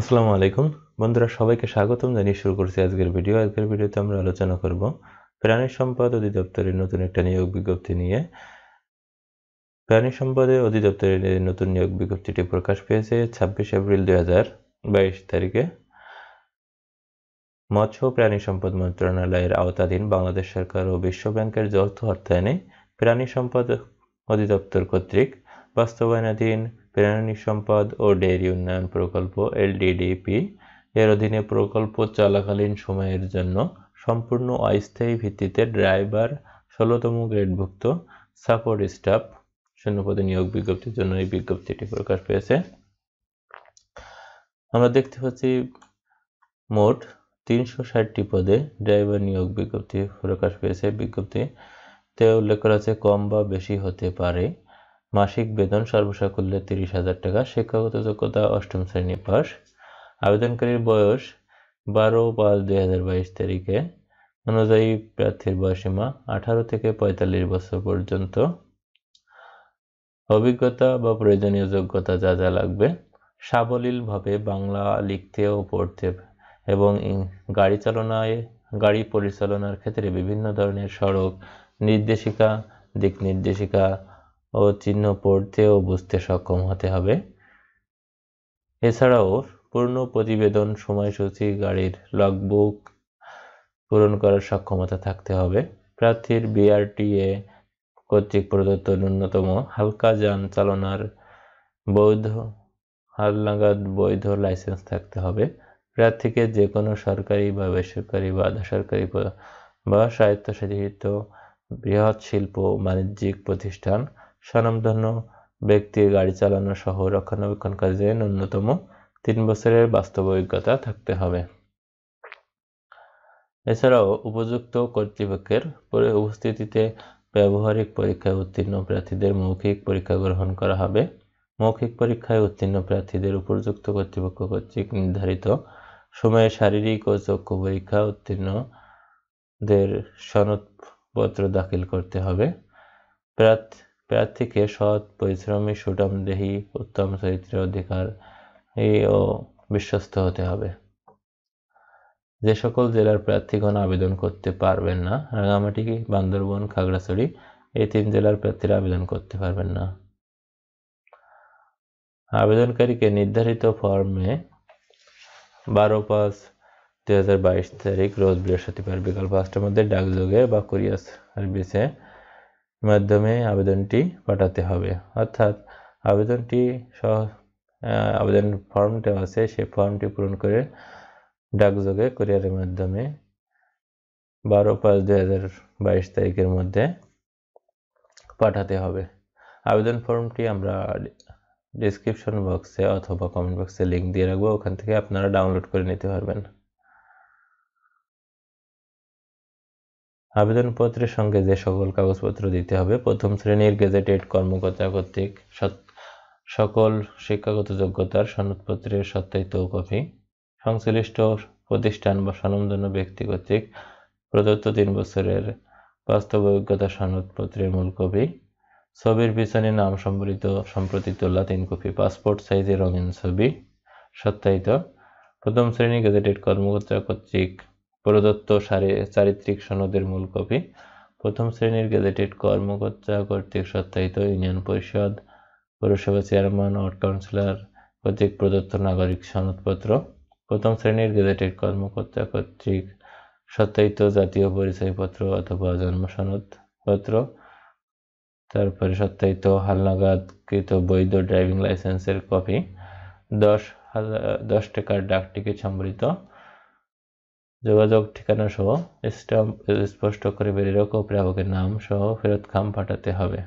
আসসালামু আলাইকুম বন্ধুরা সবাইকে স্বাগতম জানিয়ে শুরু করছি আজকের ভিডিও আজকের ভিডিওতে আমরা আলোচনা করব প্রাণী সম্পদ অধিদপ্তরের নতুন একটা নিয়োগ বিজ্ঞপ্তি নিয়ে প্রাণী সম্পদে অধিদপ্তরের নতুন নিয়োগ বিজ্ঞপ্তিটি প্রকাশ পেয়েছে ছাব্বিশ এপ্রিল দুই হাজার বাইশ তারিখে মৎস্য প্রাণী সম্পদ মন্ত্রণালয়ের আওতাধীন বাংলাদেশ সরকার ও বিশ্ব ব্যাংকের যৌথ অর্থায়নে প্রাণী সম্পদ অধিদপ্তর কর্তৃক বাস্তবায়নাধীন প্রাণী সম্পদ ও ডেয়ারি উন্নয়ন প্রকল্প এলডিডিপি এর অধীনে প্রকল্প চলাকালীন সময়ের জন্য সম্পূর্ণ অস্থায়ী ভিত্তিতে ড্রাইভার ষোলোতম গ্রেডভুক্ত সাপোর্ট স্টাফ শূন্যপদে নিয়োগ বিজ্ঞপ্তির জন্য এই বিজ্ঞপ্তিটি প্রকাশ পেয়েছে আমরা দেখতে পাচ্ছি মোট তিনশো ষাটটি পদে ড্রাইভার নিয়োগ বিজ্ঞপ্তি প্রকাশ পেয়েছে বিজ্ঞপ্তিতে উল্লেখ করা আছে কম বা বেশি হতে পারে মাসিক বেতন সর্বসাকুল্যে তিরিশ হাজার টাকা শিক্ষাগত যোগ্যতা অষ্টম শ্রেণী পাস আবেদনকারীর বয়স বারো পাঁচ দুই হাজার বাইশ তারিখে অনুযায়ী প্রার্থীর বয়সীমা আঠারো থেকে পঁয়তাল্লিশ বছর পর্যন্ত অভিজ্ঞতা বা প্রয়োজনীয় যোগ্যতা যা যা লাগবে সাবলীলভাবে বাংলা লিখতে ও পড়তে এবং গাড়ি চালনায় গাড়ি পরিচালনার ক্ষেত্রে বিভিন্ন ধরনের সড়ক নির্দেশিকা দিক নির্দেশিকা ও চিহ্ন পড়তে ও বুঝতে সক্ষম হতে হবে এছাড়াও পূর্ণ প্রতিবেদন সময়সূচি গাড়ির লগবুক পূরণ করার সক্ষমতা থাকতে হবে প্রার্থীর বিআরটিএ কর্তৃক প্রদত্ত ন্যূনতম হালকা যান চালনার বৈধ হালনাগাদ বৈধ লাইসেন্স থাকতে হবে প্রার্থীকে যে কোনো সরকারি বা বেসরকারি বা আধা সরকারি বা স্বায়ত্তশাসিত বৃহৎ শিল্প বাণিজ্যিক প্রতিষ্ঠান স্বনামধন্য ব্যক্তির গাড়ি চালানো সহ রক্ষণাবেক্ষণ কাজে ন্যূনতম তিন বছরের বাস্তব অভিজ্ঞতা থাকতে হবে এছাড়াও উপযুক্ত কর্তৃপক্ষের পরে উপস্থিতিতে ব্যবহারিক পরীক্ষায় উত্তীর্ণ প্রার্থীদের মৌখিক পরীক্ষা গ্রহণ করা হবে মৌখিক পরীক্ষায় উত্তীর্ণ প্রার্থীদের উপযুক্ত কর্তৃপক্ষ কর্তৃক নির্ধারিত সময়ে শারীরিক ও চক্ষু পরীক্ষা উত্তীর্ণদের সনদপত্র দাখিল করতে হবে প্রার্থী প্রার্থীকে সৎ পরিশ্রমী সুটামদেহী উত্তম চরিত্রের অধিকার এই ও বিশ্বস্ত হতে হবে যে সকল জেলার প্রার্থীগণ আবেদন করতে পারবেন না রাঙামাটি বান্দরবন খাগড়াছড়ি এই তিন জেলার প্রার্থীরা আবেদন করতে পারবেন না আবেদনকারীকে নির্ধারিত ফর্মে বারো পাঁচ দুই হাজার বাইশ তারিখ রোজ বৃহস্পতিবার বিকাল পাঁচটার মধ্যে ডাকযোগে বা কুরিয়ার সার্ভিসে মাধ্যমে আবেদনটি পাঠাতে হবে অর্থাৎ আবেদনটি সহ আবেদন ফর্মটা আছে সেই ফর্মটি পূরণ করে ডাকযোগে কোরিয়ারের মাধ্যমে বারো পাঁচ দুই হাজার বাইশ তারিখের মধ্যে পাঠাতে হবে আবেদন ফর্মটি আমরা ডিসক্রিপশন বক্সে অথবা কমেন্ট বক্সে লিঙ্ক দিয়ে রাখবো ওখান থেকে আপনারা ডাউনলোড করে নিতে পারবেন আবেদনপত্রের সঙ্গে যে সকল কাগজপত্র দিতে হবে প্রথম শ্রেণীর গেজেটেড কর্মকর্তা কর্তৃক সকল শিক্ষাগত যোগ্যতার সনদপত্রের সত্যায়িত কপি সংশ্লিষ্ট প্রতিষ্ঠান বা সনন্দন্য ব্যক্তি কর্তৃক প্রদত্ত তিন বছরের বাস্তব অভিজ্ঞতা সনদপত্রের মূল কপি ছবির পিছনে নাম সম্বলিত সম্প্রতি তোলা তিন কপি পাসপোর্ট সাইজের রঙিন ছবি সত্যায়িত প্রথম শ্রেণী গেজেটেড কর্মকর্তা কর্তৃক প্রদত্ত চারিত্রিক সনদের মূল কপি প্রথম শ্রেণীর গেজেটেড কর্মকর্তা কর্তৃক সত্যায়িত ইউনিয়ন পরিষদ পৌরসভা চেয়ারম্যান ওয়ার্ড কাউন্সিলর কর্তৃক প্রদত্ত নাগরিক সনদপত্র প্রথম শ্রেণীর গেজেটেড কর্মকর্তা কর্তৃক সত্যায়িত জাতীয় পরিচয়পত্র অথবা জন্ম সনদপত্র তারপরে সত্যায়িত হালনাগাদকৃত বৈধ ড্রাইভিং লাইসেন্সের কপি দশ হাজার দশ টাকার ডাক টিকিট সম্বলিত যোগাযোগ ঠিকানা সহ স্ট্যাম্প স্পষ্ট করে ব্যারিরক ও প্রাপকের নাম সহ ফেরত খাম পাঠাতে হবে